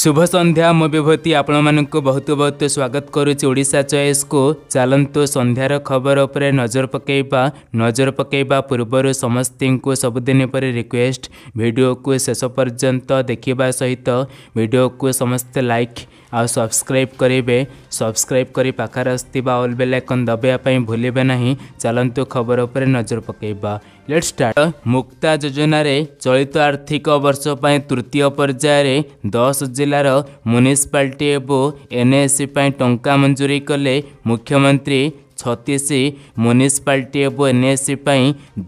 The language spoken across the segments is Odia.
শুভ সন্ধ্যা মো বিভূতি আপনার বহুত বহুত স্বাগত করুছি ওড়শা চয়েসকু চালু সন্ধ্যার খবর উপরে নজর পকাইবা নজর পকাইবা পূর্বর সমস্ত সবুদিন পরে রিকোয়েস্ট ভিডিওকু শেষ পর্যন্ত দেখা সহিত ভিডিওকু সমস্তে লাইক आ सब्सक्राइब करेंगे सब्सक्राइब कर पाखे आल बेल आइकन दबाप भूलें ना चलतु खबर पर नजर पकेबा लेट स्टार्ट मुक्ता योजन चलित आर्थिक वर्ष पर तृतीय पर्यायर दस जिलार म्यूनिशपाल एन एस सी टा मंजूरी कले मुख्यमंत्री छतीश म्यूनिशपाल एन एस सी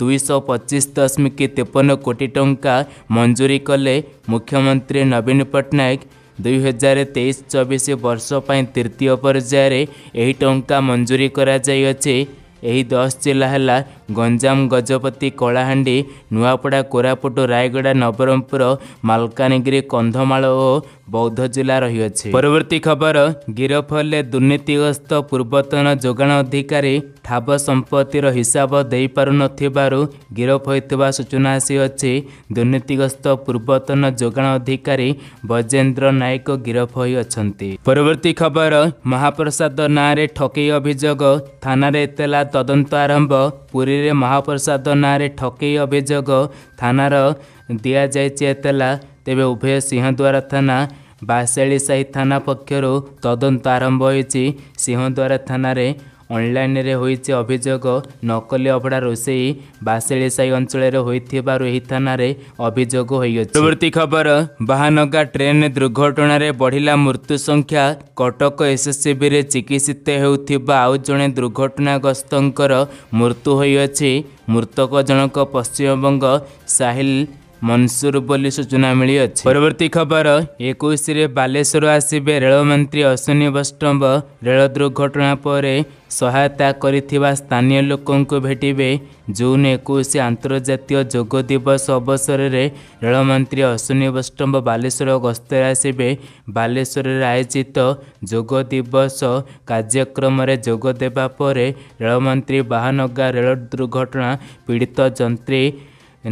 दुईश पचिश दशमिक तेपन कोटी टाँचा मंजूरी कले मुख्यमंत्री नवीन पट्टनायक ଦୁଇହଜାର ତେଇଶ ଚବିଶ ବର୍ଷ ପାଇଁ ତୃତୀୟ ପର୍ଯ୍ୟାୟରେ ଏହି ଟଙ୍କା ମଞ୍ଜୁରୀ କରାଯାଇଅଛି ଏହି ଦଶ ଜିଲ୍ଲା ହେଲା ଗଞ୍ଜାମ ଗଜପତି କଳାହାଣ୍ଡି ନୂଆପଡ଼ା କୋରାପୁଟ ରାୟଗଡ଼ା ନବରଙ୍ଗପୁର ମାଲକାନଗିରି କନ୍ଧମାଳ ଓ ବୌଦ୍ଧ ଜିଲ୍ଲା ରହିଅଛି ପରବର୍ତ୍ତୀ ଖବର ଗିରଫ ହେଲେ ଦୁର୍ନୀତିଗ୍ରସ୍ତ ପୂର୍ବତନ ଯୋଗାଣ ଅଧିକାରୀ ଠାବ ସମ୍ପତ୍ତିର ହିସାବ ଦେଇପାରୁନଥିବାରୁ ଗିରଫ ହୋଇଥିବା ସୂଚନା ଆସିଅଛି ଦୁର୍ନୀତିଗ୍ରସ୍ତ ପୂର୍ବତନ ଯୋଗାଣ ଅଧିକାରୀ ବ୍ରଜେନ୍ଦ୍ର ନାୟକ ଗିରଫ ହୋଇଅଛନ୍ତି ପରବର୍ତ୍ତୀ ଖବର ମହାପ୍ରସାଦ ନାଁରେ ଠକେଇ ଅଭିଯୋଗ ଥାନାରେ ଏତଲା ତଦନ୍ତ ଆରମ୍ଭ ପୁରୀରେ ମହାପ୍ରସାଦ ନାଁରେ ଠକେଇ ଅଭିଯୋଗ ଥାନାର ଦିଆଯାଇଛି ଏତଲା ତେବେ ଉଭୟ ସିଂହଦ୍ୱାରା ଥାନା ବାସେଳି ସାହି ଥାନା ପକ୍ଷରୁ ତଦନ୍ତ ଆରମ୍ଭ ହୋଇଛି ସିଂହଦ୍ୱାରା ଥାନାରେ ଅନଲାଇନ୍ରେ ହୋଇଛି ଅଭିଯୋଗ ନକଲି ଅଭଡ଼ା ରୋଷେଇ ବାସେଳି ସାହି ଅଞ୍ଚଳରେ ହୋଇଥିବାରୁ ଏହି ଥାନାରେ ଅଭିଯୋଗ ହୋଇଅଛି ପ୍ରବୃତ୍ତି ଖବର ବାହାନଗା ଟ୍ରେନ୍ ଦୁର୍ଘଟଣାରେ ବଢ଼ିଲା ମୃତ୍ୟୁ ସଂଖ୍ୟା କଟକ ଏସ୍ଏସ୍ସିବିରେ ଚିକିତ୍ସିତ ହେଉଥିବା ଆଉ ଜଣେ ଦୁର୍ଘଟଣାଗ୍ରସ୍ତଙ୍କର ମୃତ୍ୟୁ ହୋଇଅଛି ମୃତକ ଜଣକ ପଶ୍ଚିମବଙ୍ଗ ସାହିଲ ମନସୁର ବୋଲି ସୂଚନା ମିଳିଅଛି ପରବର୍ତ୍ତୀ ଖବର ଏକୋଇଶରେ ବାଲେଶ୍ୱର ଆସିବେ ରେଳମନ୍ତ୍ରୀ ଅଶ୍ୱିନୀ ବୈଷ୍ଣବ ରେଳ ଦୁର୍ଘଟଣା ପରେ ସହାୟତା କରିଥିବା ସ୍ଥାନୀୟ ଲୋକଙ୍କୁ ଭେଟିବେ ଜୁନ୍ ଏକୋଇଶ ଆନ୍ତର୍ଜାତୀୟ ଯୋଗ ଦିବସ ଅବସରରେ ରେଳମନ୍ତ୍ରୀ ଅଶ୍ୱିନୀ ବୈଷ୍ଣବ ବାଲେଶ୍ୱର ଗସ୍ତରେ ଆସିବେ ବାଲେଶ୍ୱରରେ ଆୟୋଜିତ ଯୋଗ ଦିବସ କାର୍ଯ୍ୟକ୍ରମରେ ଯୋଗ ଦେବା ପରେ ରେଳମନ୍ତ୍ରୀ ବାହାନଗା ରେଳ ଦୁର୍ଘଟଣା ପୀଡ଼ିତ ଯନ୍ତ୍ରୀ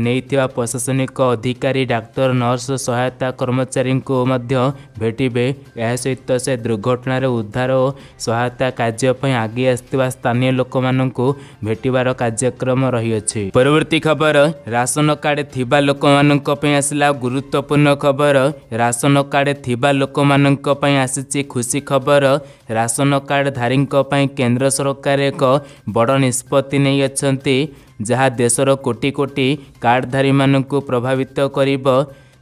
ନେଇଥିବା ପ୍ରଶାସନିକ ଅଧିକାରୀ ଡାକ୍ତର ନର୍ସ ସହାୟତା କର୍ମଚାରୀଙ୍କୁ ମଧ୍ୟ ଭେଟିବେ ଏହା ସହିତ ସେ ଦୁର୍ଘଟଣାରେ ଉଦ୍ଧାର ଓ ସହାୟତା କାର୍ଯ୍ୟ ପାଇଁ ଆଗେଇ ଆସିଥିବା ସ୍ଥାନୀୟ ଲୋକମାନଙ୍କୁ ଭେଟିବାର କାର୍ଯ୍ୟକ୍ରମ ରହିଅଛି ପରବର୍ତ୍ତୀ ଖବର ରାସନ କାର୍ଡ଼ ଥିବା ଲୋକମାନଙ୍କ ପାଇଁ ଆସିଲା ଗୁରୁତ୍ୱପୂର୍ଣ୍ଣ ଖବର ରାସନ କାର୍ଡ଼ ଥିବା ଲୋକମାନଙ୍କ ପାଇଁ ଆସିଛି ଖୁସି ଖବର ରାସନ କାର୍ଡ଼ଧାରୀଙ୍କ ପାଇଁ କେନ୍ଦ୍ର ସରକାର ଏକ ବଡ଼ ନିଷ୍ପତ୍ତି ନେଇଅଛନ୍ତି ଯାହା ଦେଶର କୋଟି କୋଟି କାର୍ଡ଼ଧାରୀମାନଙ୍କୁ ପ୍ରଭାବିତ କରିବ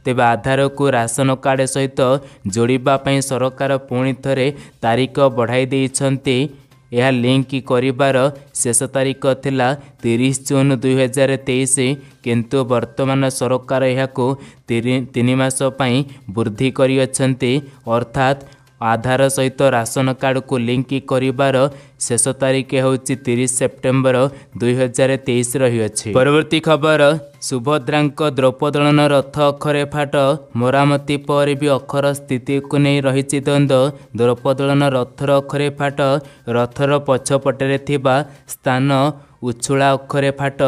ତେବେ ଆଧାରକୁ ରାସନ କାର୍ଡ଼ ସହିତ ଯୋଡ଼ିବା ପାଇଁ ସରକାର ପୁଣି ଥରେ ତାରିଖ ବଢ଼ାଇ ଦେଇଛନ୍ତି ଏହା ଲିଙ୍କ କରିବାର ଶେଷ ତାରିଖ ଥିଲା ତିରିଶ ଜୁନ ଦୁଇହଜାର ତେଇଶ କିନ୍ତୁ ବର୍ତ୍ତମାନ ସରକାର ଏହାକୁ ତିନି ମାସ ପାଇଁ ବୃଦ୍ଧି କରିଅଛନ୍ତି ଅର୍ଥାତ୍ ଆଧାର ସହିତ ରାସନ କାର୍ଡ଼କୁ ଲିଙ୍କ୍ କରିବାର ଶେଷ ତାରିଖ ହେଉଛି ତିରିଶ ସେପ୍ଟେମ୍ବର ଦୁଇହଜାର ତେଇଶ ରହିଅଛି ପରବର୍ତ୍ତୀ ଖବର ସୁଭଦ୍ରାଙ୍କ ଦ୍ରୌପଦଳନ ରଥ ଅକ୍ଷରେ ଫାଟ ମରାମତି ପରେ ବି ଅକ୍ଷର ସ୍ଥିତିକୁ ନେଇ ରହିଛି ଦ୍ୱନ୍ଦ୍ୱ ଦ୍ରୌପଦଳନ ରଥର ଅକ୍ଷରେ ଫାଟ ରଥର ପଛପଟରେ ଥିବା ସ୍ଥାନ ଉଛୁଳା ଅକ୍ଷରେ ଫାଟ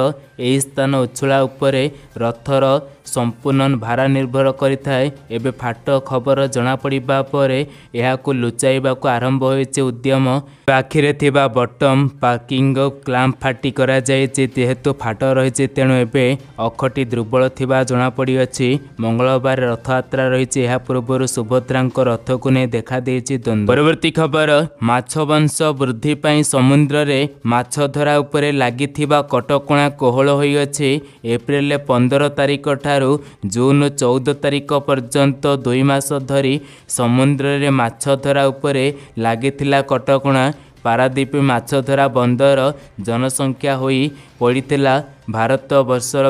ଏହି ସ୍ଥାନ ଉଛୁଳା ଉପରେ ରଥର ସମ୍ପୂର୍ଣ୍ଣ ଭାରା ନିର୍ଭର କରିଥାଏ ଏବେ ଫାଟ ଖବର ଜଣାପଡ଼ିବା ପରେ ଏହାକୁ ଲୁଚାଇବାକୁ ଆରମ୍ଭ ହୋଇଛି ଉଦ୍ୟମ ପାଖିରେ ଥିବା ବଟମ୍ ପାକିଂ କ୍ଲାମ୍ପ ଫାଟି କରାଯାଇଛି ଯେହେତୁ ଫାଟ ରହିଛି ତେଣୁ ଏବେ ଅଖଟି ଦୁର୍ବଳ ଥିବା ଜଣାପଡ଼ିଅଛି ମଙ୍ଗଳବାର ରଥଯାତ୍ରା ରହିଛି ଏହା ପୂର୍ବରୁ ସୁଭଦ୍ରାଙ୍କ ରଥକୁ ନେଇ ଦେଖାଦେଇଛି ଦ୍ୱନ୍ଦ୍ୱ ପରବର୍ତ୍ତୀ ଖବର ମାଛ ବଂଶ ବୃଦ୍ଧି ପାଇଁ ସମୁଦ୍ରରେ ମାଛ ଧରା ଉପରେ ଲାଗିଥିବା କଟକଣା କୋହଳ ହୋଇଅଛି ଏପ୍ରିଲ ପନ୍ଦର ତାରିଖଠାରୁ ଠାରୁ ଜୁନ ଚଉଦ ତାରିଖ ପର୍ଯ୍ୟନ୍ତ ଦୁଇ ମାସ ଧରି ସମୁଦ୍ରରେ ମାଛ ଧରା ଉପରେ ଲାଗିଥିଲା କଟକଣା ପାରାଦ୍ୱୀପ ମାଛ ଧରା ବନ୍ଦର ଜନସଂଖ୍ୟା ହୋଇ ପଡ଼ିଥିଲା ଭାରତ ବର୍ଷର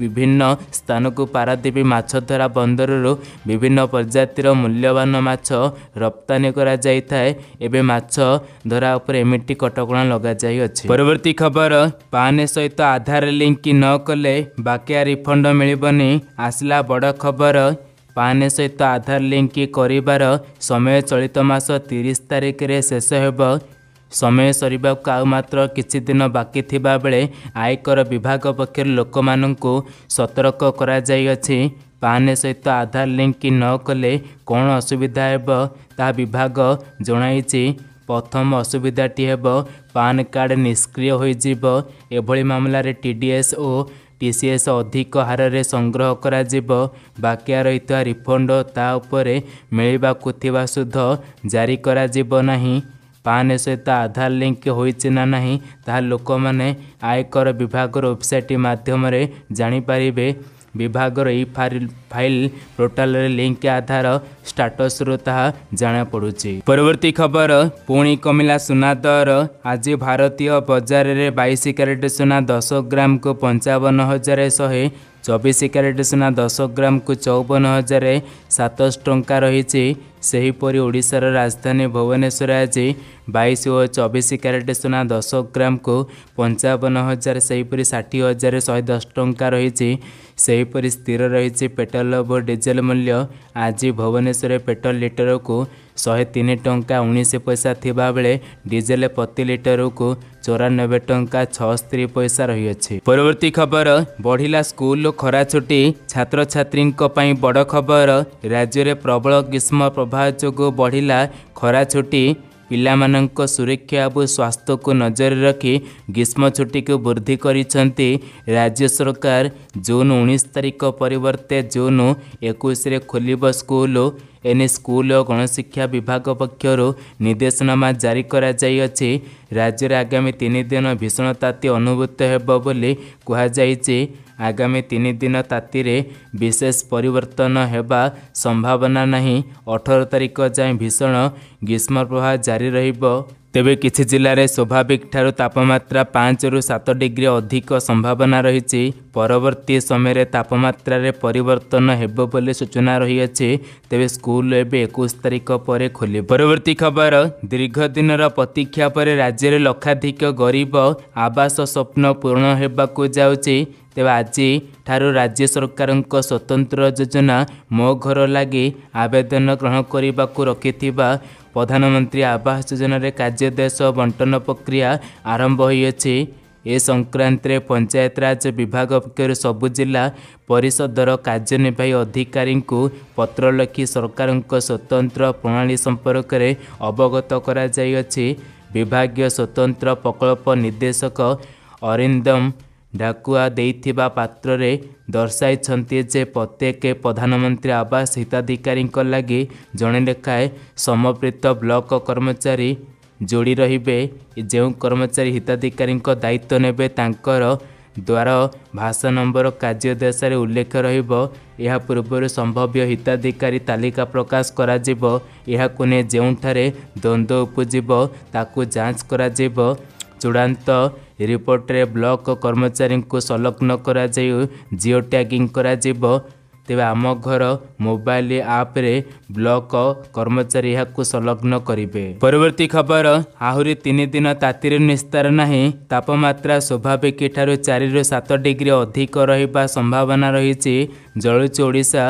ବିଭିନ୍ନ ସ୍ଥାନକୁ ପାରାଦ୍ୱୀପ ମାଛ ଧରା ବନ୍ଦରରୁ ବିଭିନ୍ନ ପ୍ରଜାତିର ମୂଲ୍ୟବାନ ମାଛ ରପ୍ତାନୀ କରାଯାଇଥାଏ ଏବେ ମାଛ ଧରା ଉପରେ ଏମିତି କଟକଣା ଲଗାଯାଇଅଛି ପରବର୍ତ୍ତୀ ଖବର ପାନ ସହିତ ଆଧାର ଲିଙ୍କ ନ କଲେ ବାକିଆ ରିଫଣ୍ଡ ମିଳିବନି ଆସିଲା ବଡ଼ ଖବର ପାନ ସହିତ ଆଧାର ଲିଙ୍କ କରିବାର ସମୟ ଚଳିତ ମାସ ତିରିଶ ତାରିଖରେ ଶେଷ ହେବ ସମୟ ସରିବାକୁ ଆଉ ମାତ୍ର କିଛି ଦିନ ବାକି ଥିବାବେଳେ ଆୟକର ବିଭାଗ ପକ୍ଷରୁ ଲୋକମାନଙ୍କୁ ସତର୍କ କରାଯାଇଅଛି ପାନ୍ ସହିତ ଆଧାର ଲିଙ୍କ ନ କଲେ କ'ଣ ଅସୁବିଧା ହେବ ତାହା ବିଭାଗ ଜଣାଇଛି ପ୍ରଥମ ଅସୁବିଧାଟି ହେବ ପାନ୍ କାର୍ଡ଼ ନିଷ୍କ୍ରିୟ ହୋଇଯିବ ଏଭଳି ମାମଲାରେ ଟି ଡି ଏସ୍ ଓ ଟି ସି ଏସ୍ ଅଧିକ ହାରରେ ସଂଗ୍ରହ କରାଯିବ ବାକିଆ ରହିଥିବା ରିଫଣ୍ଡ ତା ଉପରେ ମିଳିବାକୁ ଥିବା ସୁଧ ଜାରି କରାଯିବ ନାହିଁ ପାନ୍ ସହିତ ଆଧାର ଲିଙ୍କ୍ ହୋଇଛି ନା ନାହିଁ ତାହା ଲୋକମାନେ ଆୟକର ବିଭାଗର ୱେବସାଇଟ୍ ମାଧ୍ୟମରେ ଜାଣିପାରିବେ ବିଭାଗର ଇ ଫାଇଲ୍ ପୋର୍ଟାଲରେ ଲିଙ୍କ୍ ଆଧାର ଷ୍ଟାଟସ୍ରୁ ତାହା ଜଣାପଡ଼ୁଛି ପରବର୍ତ୍ତୀ ଖବର ପୁଣି କମିଲା ସୁନା ଦର ଆଜି ଭାରତୀୟ ବଜାରରେ ବାଇଶ କ୍ୟାରେଟ୍ ସୁନା ଦଶ ଗ୍ରାମକୁ ପଞ୍ଚାବନ ହଜାର ଶହେ ଚବିଶ କ୍ୟାରେଟ୍ ସୁନା ଦଶ ଗ୍ରାମକୁ ଚଉବନ ହଜାର ସାତଶହ ଟଙ୍କା ରହିଛି ସେହିପରି ଓଡ଼ିଶାର ରାଜଧାନୀ ଭୁବନେଶ୍ୱର ଆଜି ବାଇଶ ଓ ଚବିଶ କ୍ୟାରେଟ୍ ସୁନା ଦଶ ଗ୍ରାମକୁ ପଞ୍ଚାବନ ହଜାର ସେହିପରି ଷାଠିଏ ହଜାର ଶହେ ଦଶ ଟଙ୍କା ରହିଛି ସେହିପରି ସ୍ଥିର ରହିଛି ପେଟ୍ରୋଲ ଓ ଡିଜେଲ ମୂଲ୍ୟ ଆଜି ଭୁବନେଶ୍ୱରରେ ପେଟ୍ରୋଲ ଲିଟରକୁ ଶହେ ତିନି ଟଙ୍କା ଉଣେଇଶ ପଇସା ଥିବାବେଳେ ଡିଜେଲ ପ୍ରତି ଲିଟରକୁ ଚଉରାନବେ ଟଙ୍କା ଛଅସ୍ତରି ପଇସା ରହିଅଛି ପରବର୍ତ୍ତୀ ଖବର ବଢ଼ିଲା ସ୍କୁଲ ଓ ଖରା ଛୁଟି ଛାତ୍ରଛାତ୍ରୀଙ୍କ ପାଇଁ ବଡ଼ ଖବର ରାଜ୍ୟରେ ପ୍ରବଳ ଗ୍ରୀଷ୍ମ ପ୍ରବାହ ଯୋଗୁଁ ବଢ଼ିଲା ଖରା ଛୁଟି ପିଲାମାନଙ୍କ ସୁରକ୍ଷା ଓ ସ୍ୱାସ୍ଥ୍ୟକୁ ନଜରରେ ରଖି ଗ୍ରୀଷ୍ମ ଛୁଟିକୁ ବୃଦ୍ଧି କରିଛନ୍ତି ରାଜ୍ୟ ସରକାର ଜୁନ୍ ଉଣେଇଶ ତାରିଖ ପରିବର୍ତ୍ତେ ଜୁନ୍ ଏକୋଇଶରେ ଖୋଲିବ ସ୍କୁଲ ଏନେଇ ସ୍କୁଲ ଓ ଗଣଶିକ୍ଷା ବିଭାଗ ପକ୍ଷରୁ ନିର୍ଦ୍ଦେଶନାମା ଜାରି କରାଯାଇଅଛି ରାଜ୍ୟରେ ଆଗାମୀ ତିନି ଦିନ ଭୀଷଣ ତାତି ଅନୁଭୂତ ହେବ ବୋଲି କୁହାଯାଇଛି ଆଗାମୀ ତିନି ଦିନ ତାତିରେ ବିଶେଷ ପରିବର୍ତ୍ତନ ହେବା ସମ୍ଭାବନା ନାହିଁ ଅଠର ତାରିଖ ଯାଏଁ ଭୀଷଣ ଗ୍ରୀଷ୍ମ ପ୍ରବାହ ଜାରି ରହିବ ତେବେ କିଛି ଜିଲ୍ଲାରେ ସ୍ୱାଭାବିକଠାରୁ ତାପମାତ୍ରା ପାଞ୍ଚରୁ ସାତ ଡିଗ୍ରୀ ଅଧିକ ସମ୍ଭାବନା ରହିଛି ପରବର୍ତ୍ତୀ ସମୟରେ ତାପମାତ୍ରାରେ ପରିବର୍ତ୍ତନ ହେବ ବୋଲି ସୂଚନା ରହିଅଛି ତେବେ ସ୍କୁଲ ଏବେ ଏକୋଇଶ ତାରିଖ ପରେ ଖୋଲି ପରବର୍ତ୍ତୀ ଖବର ଦୀର୍ଘ ଦିନର ପ୍ରତୀକ୍ଷା ପରେ ରାଜ୍ୟରେ ଲକ୍ଷାଧିକ ଗରିବ ଆବାସ ସ୍ୱପ୍ନ ପୂରଣ ହେବାକୁ ଯାଉଛି ତେବେ ଆଜିଠାରୁ ରାଜ୍ୟ ସରକାରଙ୍କ ସ୍ୱତନ୍ତ୍ର ଯୋଜନା ମୋ ଘର ଲାଗି ଆବେଦନ ଗ୍ରହଣ କରିବାକୁ ରଖିଥିବା ପ୍ରଧାନମନ୍ତ୍ରୀ ଆବାସ ଯୋଜନାରେ କାର୍ଯ୍ୟ ବଣ୍ଟନ ପ୍ରକ୍ରିୟା ଆରମ୍ଭ ହୋଇଅଛି ଏ ସଂକ୍ରାନ୍ତରେ ପଞ୍ଚାୟତରାଜ ବିଭାଗ ପକ୍ଷରୁ ସବୁ ଜିଲ୍ଲା ପରିଷଦର କାର୍ଯ୍ୟନିର୍ବାହୀ ଅଧିକାରୀଙ୍କୁ ପତ୍ର ଲେଖି ସରକାରଙ୍କ ସ୍ୱତନ୍ତ୍ର ପ୍ରଣାଳୀ ସମ୍ପର୍କରେ ଅବଗତ କରାଯାଇଅଛି ବିଭାଗୀୟ ସ୍ୱତନ୍ତ୍ର ପ୍ରକଳ୍ପ ନିର୍ଦ୍ଦେଶକ ଅରିନ୍ଦମ ଡାକୁଆ ଦେଇଥିବା ପାତ୍ରରେ ଦର୍ଶାଇଛନ୍ତି ଯେ ପ୍ରତ୍ୟେକ ପ୍ରଧାନମନ୍ତ୍ରୀ ଆବାସ ହିତାଧିକାରୀଙ୍କ ଲାଗି ଜଣେ ଲେଖାଏଁ ସମପ୍ରୀତ ବ୍ଲକ କର୍ମଚାରୀ ଯୋଡ଼ି ରହିବେ ଯେଉଁ କର୍ମଚାରୀ ହିତାଧିକାରୀଙ୍କ ଦାୟିତ୍ୱ ନେବେ ତାଙ୍କର ଦ୍ୱାର ଭାଷା ନମ୍ବର କାର୍ଯ୍ୟଦେଶରେ ଉଲ୍ଲେଖ ରହିବ ଏହା ପୂର୍ବରୁ ସମ୍ଭାବ୍ୟ ହିତାଧିକାରୀ ତାଲିକା ପ୍ରକାଶ କରାଯିବ ଏହାକୁ ନେଇ ଯେଉଁଠାରେ ଦ୍ୱନ୍ଦ୍ୱ ଉପୁଜିବ ତାକୁ ଯାଞ୍ଚ କରାଯିବ ଚୂଡ଼ାନ୍ତ ରିପୋର୍ଟରେ ବ୍ଲକ କର୍ମଚାରୀଙ୍କୁ ସଂଲଗ୍ନ କରାଯାଇ ଜିଓ ଟ୍ୟାଗିଂ କରାଯିବ ତେବେ ଆମ ଘର ମୋବାଇଲ ଆପ୍ରେ ବ୍ଲକ କର୍ମଚାରୀ ଏହାକୁ ସଂଲଗ୍ନ କରିବେ ପରବର୍ତ୍ତୀ ଖବର ଆହୁରି ତିନି ଦିନ ତାତିରେ ନିସ୍ତାର ନାହିଁ ତାପମାତ୍ରା ସ୍ୱାଭାବିକ ଠାରୁ ଚାରିରୁ ସାତ ଡିଗ୍ରୀ ଅଧିକ ରହିବା ସମ୍ଭାବନା ରହିଛି ଜଳୁଛି ଓଡ଼ିଶା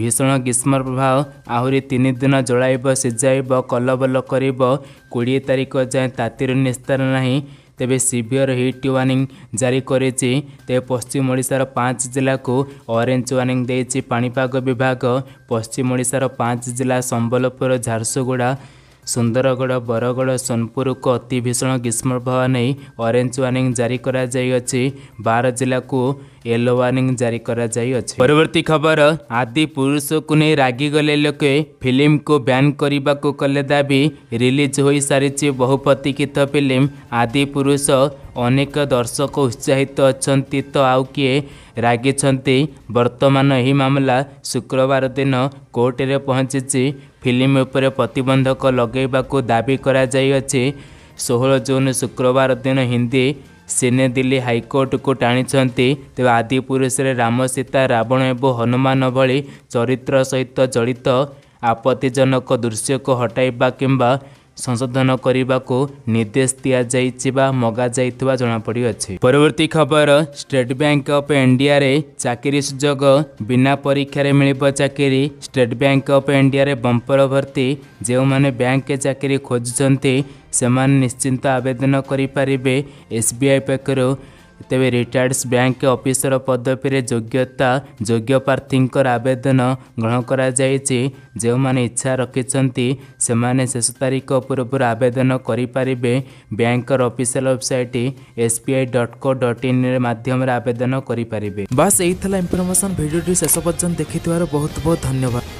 ଭୀଷଣ ଗ୍ରୀଷ୍ମ ପ୍ରଭାବ ଆହୁରି ତିନି ଦିନ ଜଳାଇବ ସିଝାଇବ କଲବଲ କରିବ କୋଡ଼ିଏ ତାରିଖ ଯାଏଁ ତାତିରୁ ନିସ୍ତାର ନାହିଁ ତେବେ ସିଭିଅର ହିଟ୍ ୱାର୍ଣ୍ଣିଂ ଜାରି କରିଛି ତେବେ ପଶ୍ଚିମ ଓଡ଼ିଶାର ପାଞ୍ଚ ଜିଲ୍ଲାକୁ ଅରେଞ୍ଜ ୱାର୍ଣ୍ଣିଂ ଦେଇଛି ପାଣିପାଗ ବିଭାଗ ପଶ୍ଚିମ ଓଡ଼ିଶାର ପାଞ୍ଚ ଜିଲ୍ଲା ସମ୍ବଲପୁର ଝାରସୁଗୁଡ଼ା ସୁନ୍ଦରଗଡ଼ ବରଗଡ଼ ସୋନପୁରକୁ ଅତି ଭୀଷଣ ଗ୍ରୀଷ୍ମ ଗ୍ରୀଷ୍ମପ୍ରବାହ ନେଇ ଅରେଞ୍ଜ ୱାର୍ଣ୍ଣିଂ ଜାରି କରାଯାଇଅଛି ବାର ଜିଲ୍ଲାକୁ ୟେଲୋ ୱାର୍ଣ୍ଣିଂ ଜାରି କରାଯାଇଅଛି ପରବର୍ତ୍ତୀ ଖବର ଆଦି ପୁରୁଷକୁ ନେଇ ରାଗିଗଲେ ଲୋକେ ଫିଲ୍ମକୁ ବ୍ୟାନ୍ କରିବାକୁ କଲେ ଦାବି ରିଲିଜ୍ ହୋଇସାରିଛି ବହୁ ପ୍ରତୀକ୍ଷିତ ଫିଲ୍ମ ଆଦି ପୁରୁଷ ଅନେକ ଦର୍ଶକ ଉତ୍ସାହିତ ଅଛନ୍ତି ତ ଆଉ କିଏ ରାଗିଛନ୍ତି ବର୍ତ୍ତମାନ ଏହି ମାମଲା ଶୁକ୍ରବାର ଦିନ କୋର୍ଟରେ ପହଞ୍ଚିଛି ଫିଲ୍ମ ଉପରେ ପ୍ରତିବନ୍ଧକ ଲଗାଇବାକୁ ଦାବି କରାଯାଇଅଛି ଷୋହଳ ଜୁନ୍ ଶୁକ୍ରବାର ଦିନ ହିନ୍ଦୀ ସିନେ ଦିଲ୍ଲୀ ହାଇକୋର୍ଟକୁ ଟାଣିଛନ୍ତି ତେବେ ଆଦି ପୁରୁଷରେ ରାମ ସୀତା ରାବଣ ଏବଂ ହନୁମାନ ଭଳି ଚରିତ୍ର ସହିତ ଜଡ଼ିତ ଆପତ୍ତିଜନକ ଦୃଶ୍ୟକୁ ହଟାଇବା କିମ୍ବା ସଂଶୋଧନ କରିବାକୁ ନିର୍ଦ୍ଦେଶ ଦିଆଯାଇଛି ବା ମଗାଯାଇଥିବା ଜଣାପଡ଼ିଅଛି ପରବର୍ତ୍ତୀ ଖବର ଷ୍ଟେଟ୍ ବ୍ୟାଙ୍କ ଅଫ୍ ଇଣ୍ଡିଆରେ ଚାକିରି ସୁଯୋଗ ବିନା ପରୀକ୍ଷାରେ ମିଳିବ ଚାକିରି ଷ୍ଟେଟ୍ ବ୍ୟାଙ୍କ ଅଫ୍ ଇଣ୍ଡିଆରେ ବମ୍ପର ଭର୍ତ୍ତି ଯେଉଁମାନେ ବ୍ୟାଙ୍କରେ ଚାକିରି ଖୋଜୁଛନ୍ତି ସେମାନେ ନିଶ୍ଚିନ୍ତ ଆବେଦନ କରିପାରିବେ ଏସ୍ବିଆଇ ପକ୍ଷରୁ તેવે રિટેઇલ બેંક ઓફિસર પદ પર યોગ્યતા યોગ્ય પાર્થિંકોર આવેદન ગ્રહણ કરા જાઈ છે જેમને ઈચ્છા રાખી છેંંતી સેમને છેસ તારીખ કો પૂર્વ પર આવેદન કરી પરિબે બેંકર ઓફિશિયલ વેબસાઈટ SPI.co.in રે માધ્યમર આવેદન કરી પરિબે બસ એઈ થલા ઇન્ફોર્મેશન વિડિયો ટિ છેસ પર્જંત દેખિતવાર બહુત બહુત ધન્યવાદ